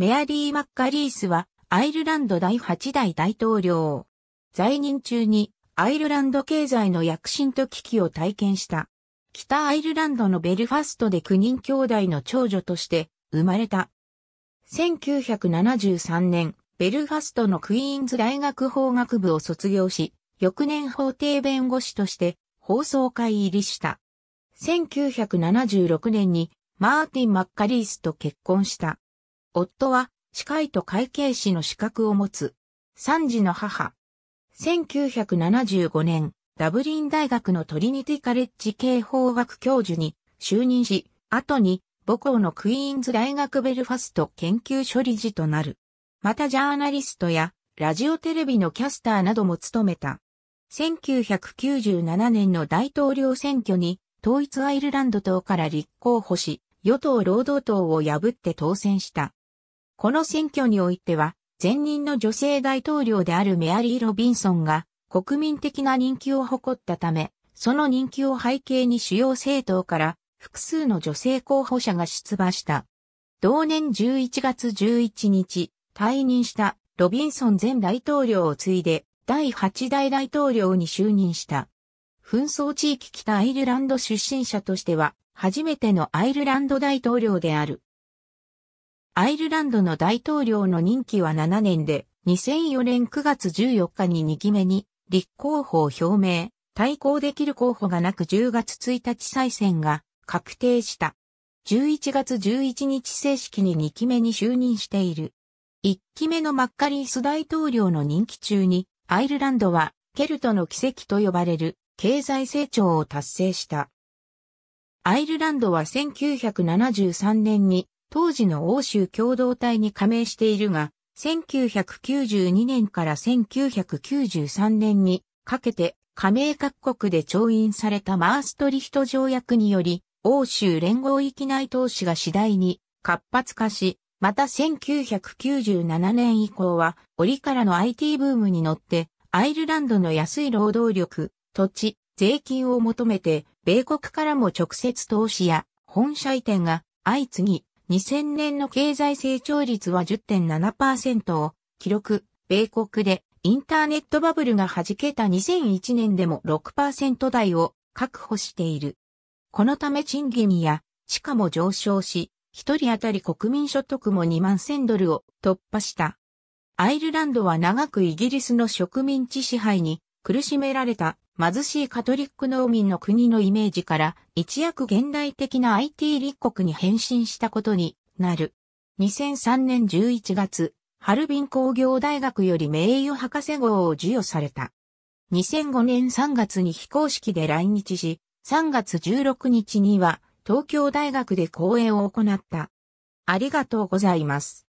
メアリー・マッカリースは、アイルランド第8代大統領。在任中に、アイルランド経済の躍進と危機を体験した。北アイルランドのベルファストで9人兄弟の長女として生まれた。1973年、ベルファストのクイーンズ大学法学部を卒業し、翌年法廷弁護士として放送会入りした。1976年にマーティン・マッカリースと結婚した。夫は司会と会計士の資格を持つ。三児の母。1975年、ダブリン大学のトリニティカレッジ警報学教授に就任し、後に母校のクイーンズ大学ベルファスト研究処理事となる。またジャーナリストやラジオテレビのキャスターなども務めた。1997年の大統領選挙に統一アイルランド党から立候補し、与党労働党を破って当選した。この選挙においては、前任の女性大統領であるメアリー・ロビンソンが国民的な人気を誇ったため、その人気を背景に主要政党から複数の女性候補者が出馬した。同年11月11日、退任したロビンソン前大統領を継いで第8代大統領に就任した。紛争地域北アイルランド出身者としては初めてのアイルランド大統領である。アイルランドの大統領の任期は7年で、2004年9月14日に2期目に立候補を表明、対抗できる候補がなく10月1日再選が確定した。11月11日正式に2期目に就任している。1期目のマッカリース大統領の任期中に、アイルランドはケルトの奇跡と呼ばれる経済成長を達成した。アイルランドは1973年に当時の欧州共同体に加盟しているが、1992年から1993年にかけて加盟各国で調印されたマーストリヒト条約により、欧州連合域内投資が次第に活発化し、また1997年以降は、折からの IT ブームに乗って、アイルランドの安い労働力、土地、税金を求めて、米国からも直接投資や本社移転が相次ぎ、2000年の経済成長率は10.7%を記録、米国でインターネットバブルが弾けた2001年でも6%台を確保している。このため賃金や地価も上昇し、一人当たり国民所得も2万1000ドルを突破した。アイルランドは長くイギリスの植民地支配に苦しめられた貧しいカトリック農民の国のイメージから一躍現代的な IT 立国に変身したことになる。2003年11月、ハルビン工業大学より名誉博士号を授与された。2005年3月に非公式で来日し、3月16日には東京大学で講演を行った。ありがとうございます。